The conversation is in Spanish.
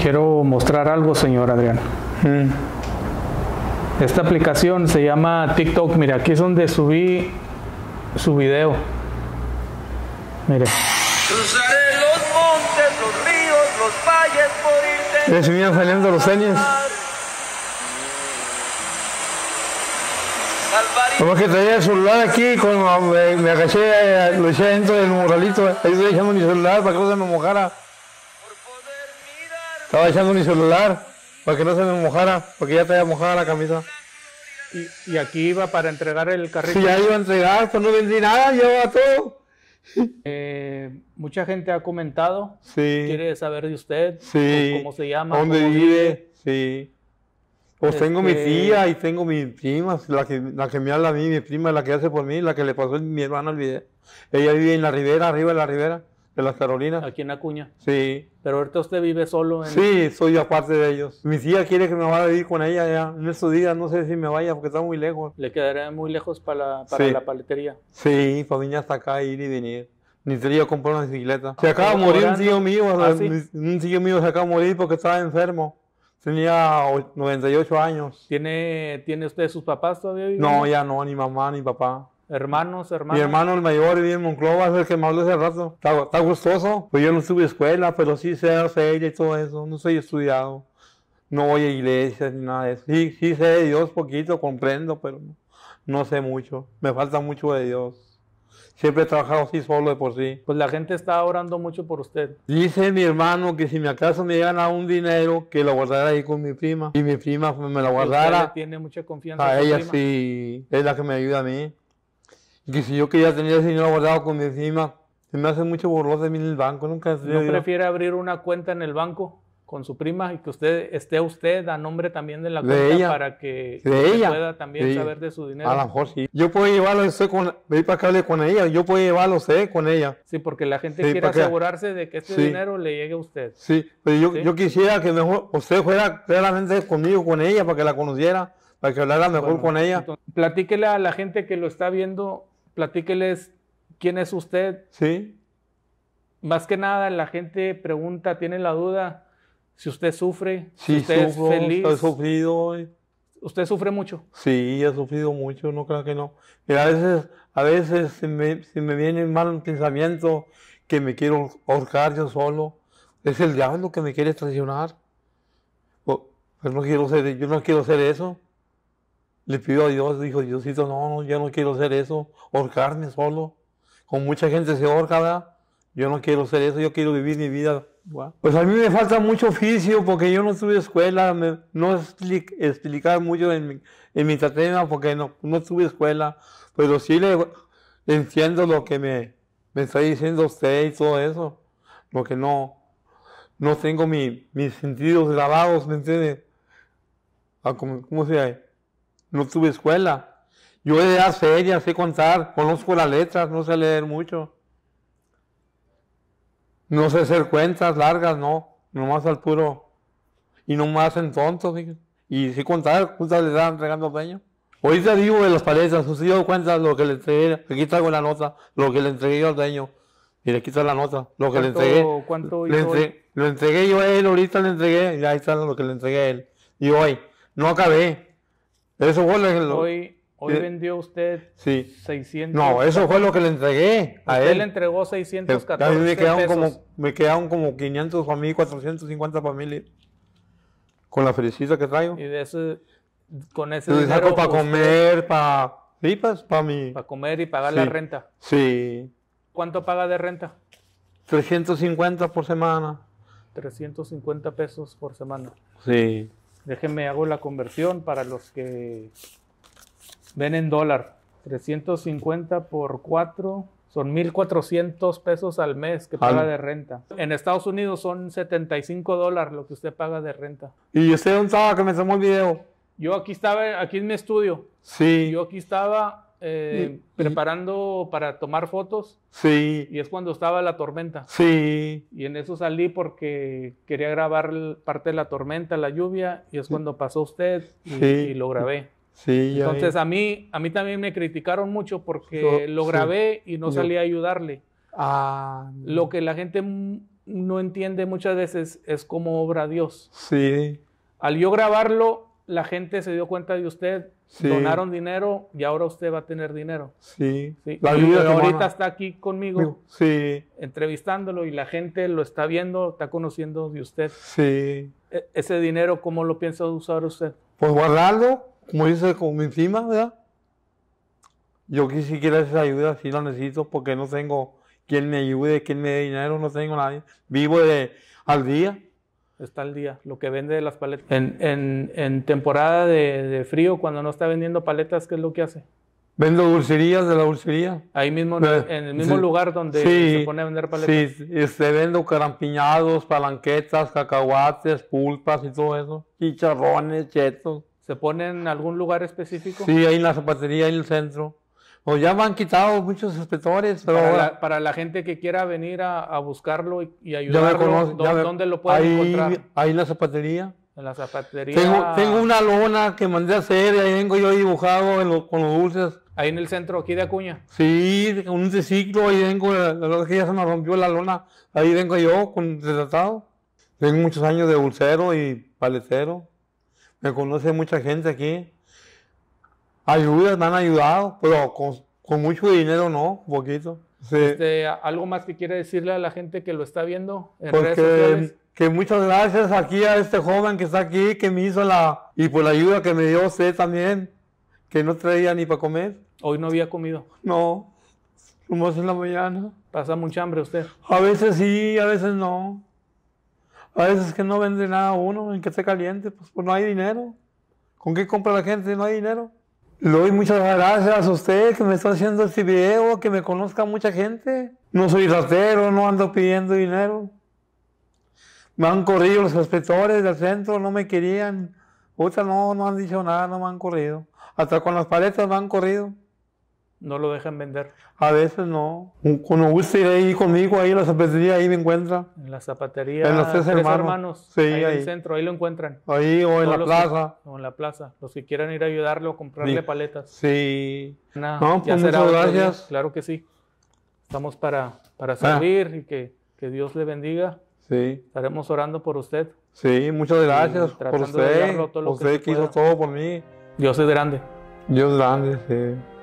quiero mostrar algo, señor Adrián. Mm. Esta aplicación se llama TikTok. Mira, aquí es donde subí su video. Mire. Cruzaré los montes, los ríos, los valles por irte. Les venían saliendo los años. Como que traía el celular aquí, cuando me, agaché, eh, lo eché dentro del muralito, ahí estoy echando mi celular para que no se me mojara. Estaba echando mi celular para que no se me mojara, porque ya te había mojada la camisa. ¿Y, aquí iba para entregar el carrito? Sí, ya iba a entregar, pues no vendí nada, llevaba todo. Eh, mucha gente ha comentado, quiere saber de usted, cómo, se llama, dónde vive? Sí. Pues tengo mi este tía y tengo mi prima, la que, me habla a mí, mi prima, la que hace por mí, la que le pasó mi hermana al video. Ella vive en la ribera, arriba de la ribera de las Carolinas. Aquí en Acuña. Sí. Pero ahorita usted vive solo. En... Sí, soy aparte de ellos. Mi tía quiere que me vaya a vivir con ella ya. En estos días no sé si me vaya porque está muy lejos. Le quedará muy lejos para, la, para la paletería. Sí, para venir hasta acá, ir y venir. ni siquiera comprar una bicicleta. Se acaba de morir un tío mío. Ah, un tío mío se acaba de morir porque estaba enfermo. Tenía 98 años. ¿Tiene, ¿Tiene usted sus papás todavía? vivos? No, ya no, ni mamá ni papá. Hermanos, hermanos. Mi hermano el mayor vive en Monclova, es el que me habló hace rato. Está, está gustoso. Pues yo no estuve escuela, pero sí sé hacer y todo eso. No soy estudiado. No voy a iglesias ni nada de eso. Sí, sí sé de Dios poquito, comprendo, pero no, sé mucho. Me falta mucho de Dios. Siempre he trabajado así solo de por sí. Pues la gente está orando mucho por usted. Dice mi hermano que si me acaso me gana un dinero, que lo guardara ahí con mi prima. Y mi prima me lo guardara. Usted tiene mucha confianza. A, ella sí, es la que me ayuda a mí. Que si yo que ya tenía el señor guardado con mi encima, se me hace mucho borroso de mí en el banco. Nunca ¿No prefiere abrir una cuenta en el banco con su prima y que usted esté usted a nombre también de la cuenta para que pueda también saber de su dinero? A lo mejor sí. Yo puedo llevarlo, estoy con, voy para que hable con ella, yo puedo llevarlo usted con ella. Sí, porque la gente quiere asegurarse de que este dinero le llegue a usted. Sí, pero yo, quisiera que mejor usted fuera claramente conmigo, con ella, para que la conociera para que hablara mejor con ella. platíquele a la gente que lo está viendo platíqueles quién es usted. Sí. Más que nada, la gente pregunta, tiene la duda, si usted sufre, si usted es feliz. sufrido. ¿Usted sufre mucho? Sí, he sufrido mucho, no creo que no. a veces, a veces si me, me viene mal un pensamiento que me quiero ahorcar yo solo. Es el diablo que me quiere traicionar. Pues no quiero yo no quiero ser eso le pidió a Dios, dijo, Diosito, no, no, yo no quiero hacer eso, ahorcarme solo. Con mucha gente se ahorca, ¿verdad? Yo no quiero hacer eso, yo quiero vivir mi vida. Pues a mí me falta mucho oficio porque yo no tuve escuela, no explicar mucho en mi, en mi porque no, no tuve escuela, pero sí le, entiendo lo que me, me está diciendo usted y todo eso. Lo que no, no tengo mis sentidos grabados, ¿me entiende? Ah, ¿Cómo, se llama? no tuve escuela. Yo he de y sé contar, conozco las letras, no sé leer mucho. No sé hacer cuentas largas, no. Nomás al puro. Y nomás en tonto Y sé contar, justo le entregando al hoy Ahorita digo de las paletas, usted dio cuenta lo que le entregué, aquí traigo la nota, lo que le entregué yo al dueño, y le quita la nota, lo que le entregué. Lo entregué yo a él, ahorita le entregué, y ahí está lo que le entregué a él. Y hoy, no acabé, eso fue lo que Hoy, hoy vendió usted 600. No, eso fue lo que le entregué a él. él. le entregó 614 mí me quedaron Como, me quedaron como 500 familias, 450 familias. Con la felicita que traigo. Y de eso, con ese Lo saco para comer, para... Sí, para pues, pa mi... Para comer y pagar la renta. Sí. ¿Cuánto paga de renta? 350 por semana. 350 pesos por semana. Sí. Déjenme hago la conversión para los que ven en dólar. 350 por 4 son 1.400 pesos al mes que paga de renta. En Estados Unidos son 75 dólares lo que usted paga de renta. ¿Y usted un sábado que me el video? Yo aquí estaba, aquí en mi estudio. Sí. Yo aquí estaba eh, preparando para tomar fotos. Sí. Y es cuando estaba la tormenta. Sí. Y en eso salí porque quería grabar parte de la tormenta, la lluvia, y es cuando pasó usted y, lo grabé. Sí, Entonces a mí, a mí también me criticaron mucho porque lo grabé y no salí a ayudarle. Ah, lo que la gente no entiende muchas veces es cómo obra Dios. Sí. Al yo grabarlo, la gente se dio cuenta de usted, donaron dinero y ahora usted va a tener dinero. Sí. sí. La vida ahorita está aquí conmigo, sí. entrevistándolo y la gente lo está viendo, está conociendo de usted. Sí. E, ese dinero, ¿cómo lo piensa usar usted? Pues guardarlo, como dice, como encima, ¿verdad? Yo quisiera esa ayuda, sí la necesito porque no tengo quien me ayude, quien me dé dinero, no tengo nadie. Vivo de, al día está el día, lo que vende de las paletas. En, temporada de, frío, cuando no está vendiendo paletas, ¿qué es lo que hace? Vendo dulcerías de la dulcería. Ahí mismo, eh, en el mismo lugar donde se pone a vender paletas. Sí, este, vendo carampiñados, palanquetas, cacahuates, pulpas y todo eso. Chicharrones, chetos. ¿Se pone en algún lugar específico? Sí, ahí en la zapatería, ahí en el centro. O ya me han quitado muchos inspectores, pero para, la, gente que quiera venir a, buscarlo y, y ayudarlo, ¿dónde lo pueden encontrar? Ahí en la zapatería. En la zapatería. Tengo, una lona que mandé a hacer y ahí vengo yo dibujado con los dulces. Ahí en el centro, aquí de Acuña. Sí, un ciclo ahí vengo, la verdad que ya se me rompió la lona, ahí vengo yo con desatado. Tengo muchos años de dulcero y paletero. Me conoce mucha gente aquí ayudas, me han ayudado, pero con, mucho dinero no, poquito. Este, ¿Algo más que quiere decirle a la gente que lo está viendo en pues que, muchas gracias aquí a este joven que está aquí, que me hizo la... Y por la ayuda que me dio usted también, que no traía ni para comer. Hoy no había comido. No, fuimos en la mañana. Pasa mucha hambre usted. A veces sí, a veces no. A veces que no vende nada uno, en que esté caliente, pues, pues no hay dinero. ¿Con qué compra la gente? No hay dinero. Le doy muchas gracias a usted que me está haciendo este video, que me conozca mucha gente. No soy ratero, no ando pidiendo dinero. Me han corrido los inspectores del centro, no me querían. otras no, no han dicho nada, no me han corrido. Hasta con las paletas me han corrido. No lo dejan vender. A veces no. Cuando gusta ir ahí conmigo, ahí en la zapatería, ahí me encuentra. En la zapatería. En los tres, hermanos. Sí, ahí, en el centro, ahí lo encuentran. Ahí o en la plaza. o en la plaza. Los que quieran ir a ayudarlo o comprarle paletas. Sí. Nah, no, pues, muchas gracias. Claro que sí. Estamos para, para ah. servir y que, que Dios le bendiga. Sí. Estaremos orando por usted. Sí, muchas gracias por usted. por todo lo usted que, que hizo todo por mí. Dios es grande. Dios es grande, sí.